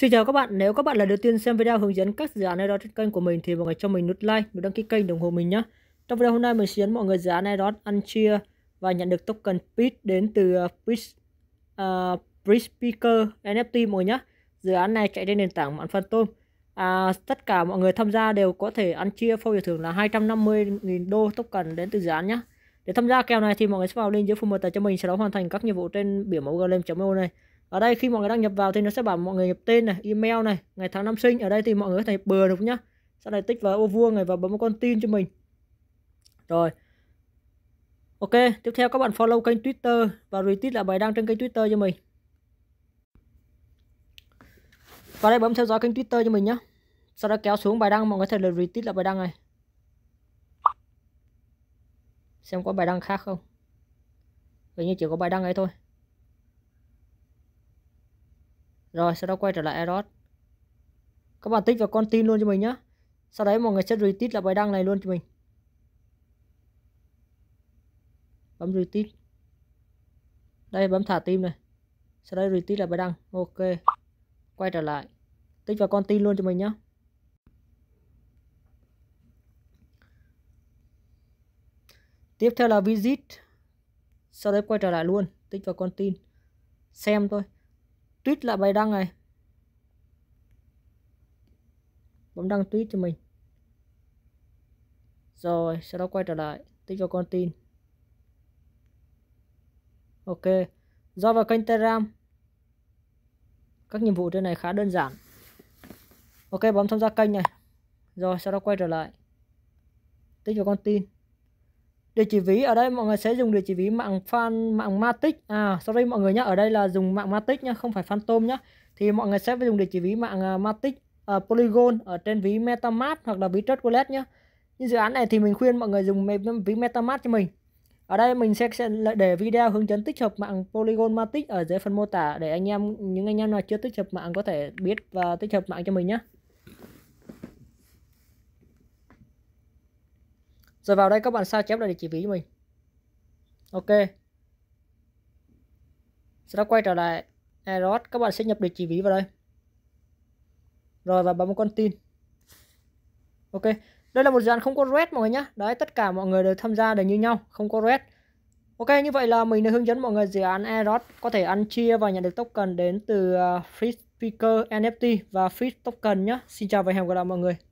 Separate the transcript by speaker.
Speaker 1: Xin chào các bạn, nếu các bạn là đầu tiên xem video hướng dẫn các dự án Aerodot trên kênh của mình thì mọi người cho mình nút like, nút đăng ký kênh ủng hộ mình nhé. Trong video hôm nay mình sẽ dẫn mọi người dự án Aerodot ăn chia và nhận được token PIT đến từ ờ, PIT uh, ờ, Speaker NFT mọi người nhé. Dự án này chạy trên nền tảng mạng Phantom. À, tất cả mọi người tham gia đều có thể ăn chia phô giải thưởng là 250.000 đô token đến từ dự án nhé. Để tham gia kèo này thì mọi người sẽ vào link dưới phần mô tả cho mình sau đó hoàn thành các nhiệm vụ trên biểu mẫu glem.io e này ở đây khi mọi người đăng nhập vào thì nó sẽ bảo mọi người nhập tên này email này ngày tháng năm sinh ở đây thì mọi người có thể bừa được nhá sau này tích vào ô vuông này và bấm một con tin cho mình rồi ok tiếp theo các bạn follow kênh twitter và retweet là bài đăng trên kênh twitter cho mình và đây bấm theo dõi kênh twitter cho mình nhé sau đó kéo xuống bài đăng mọi người có thể lượt retweet là bài đăng này xem có bài đăng khác không hình như chỉ có bài đăng ấy thôi Rồi sau đó quay trở lại Aeros Các bạn tích vào con tin luôn cho mình nhé Sau đấy mọi người sẽ retweet lại bài đăng này luôn cho mình Bấm retweet Đây bấm thả tim này Sau đấy retweet lại bài đăng Ok Quay trở lại Tích vào con tin luôn cho mình nhé Tiếp theo là visit Sau đấy quay trở lại luôn Tích vào con tin Xem thôi tweet lại bài đăng này bấm đăng tweet cho mình rồi sau đó quay trở lại tích vào con tin ok do vào kênh telegram các nhiệm vụ trên này khá đơn giản ok bấm tham gia kênh này rồi sau đó quay trở lại tích vào con tin địa chỉ ví ở đây mọi người sẽ dùng địa chỉ ví mạng fan mạng matic à sorry mọi người nhé ở đây là dùng mạng matic nhé không phải phantom nhé thì mọi người sẽ dùng địa chỉ ví mạng à, matic uh, polygon ở trên ví metamask hoặc là ví trust wallet nhé như dự án này thì mình khuyên mọi người dùng ví metamask cho mình ở đây mình sẽ, sẽ để video hướng dẫn tích hợp mạng Polygon Matic ở dưới phần mô tả để anh em những anh em nào chưa tích hợp mạng có thể biết và tích hợp mạng cho mình nhé. rồi vào đây các bạn sao chép lại địa chỉ ví cho mình ok sau đó quay trở lại Eros các bạn sẽ nhập địa chỉ ví vào đây rồi và bấm một con tin ok đây là một dự án không có red mọi người nhé đấy tất cả mọi người đều tham gia đều như nhau không có red ok như vậy là mình đã hướng dẫn mọi người dự án Eros có thể ăn chia và nhận được token đến từ ờ, free speaker nft và free token nhé xin chào và hẹn gặp lại mọi người